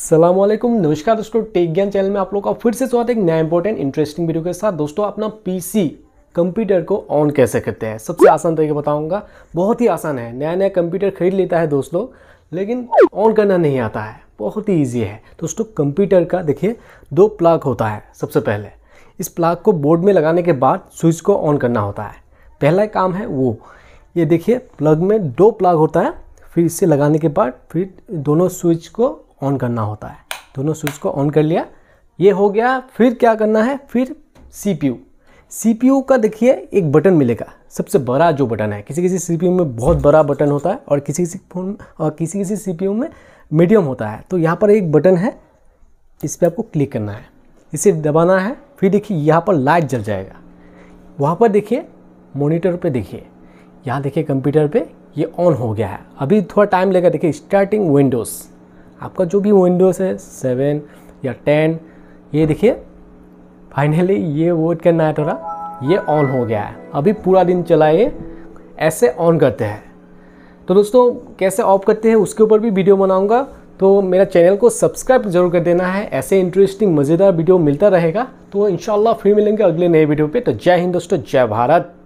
सलाम नमस्कार दोस्तों टेक ज्ञान चैनल में आप लोग का फिर से स्वागत एक नया इंपॉर्टेंट इंटरेस्टिंग वीडियो के साथ दोस्तों अपना पीसी कंप्यूटर को ऑन कैसे करते हैं सबसे आसान तरीके बताऊंगा बहुत ही आसान है नया नया कंप्यूटर खरीद लेता है दोस्तों लेकिन ऑन करना नहीं आता है बहुत ही ईजी है दोस्तों कंप्यूटर का देखिए दो प्लाग होता है सबसे पहले इस प्लाग को बोर्ड में लगाने के बाद स्विच को ऑन करना होता है पहला काम है वो ये देखिए प्लग में दो प्लाग होता है फिर इससे लगाने के बाद फिर दोनों स्विच को ऑन करना होता है दोनों स्विच को ऑन कर लिया ये हो गया फिर क्या करना है फिर सीपीयू सीपीयू का देखिए एक बटन मिलेगा सबसे बड़ा जो बटन है किसी किसी सीपीयू में बहुत बड़ा बटन होता है और किसी किसी फोन और किसी किसी सीपीयू में मीडियम होता है तो यहाँ पर एक बटन है इस पर आपको क्लिक करना है इसे दबाना है फिर देखिए यहाँ पर लाइट जल जाएगा वहाँ पर देखिए मोनिटर पर देखिए यहाँ देखिए कंप्यूटर पर ये ऑन हो गया है अभी थोड़ा टाइम लगेगा देखिए स्टार्टिंग विंडोज़ आपका जो भी विंडोज़ है सेवन या टेन ये देखिए फाइनली ये वोट करना है थोड़ा ये ऑन हो गया है अभी पूरा दिन चलाइए ऐसे ऑन करते हैं तो दोस्तों कैसे ऑफ करते हैं उसके ऊपर भी वीडियो बनाऊंगा तो मेरा चैनल को सब्सक्राइब जरूर कर देना है ऐसे इंटरेस्टिंग मज़ेदार वीडियो मिलता रहेगा तो इन फिर मिलेंगे अगले नए वीडियो पे तो जय हिंद दोस्तों जय भारत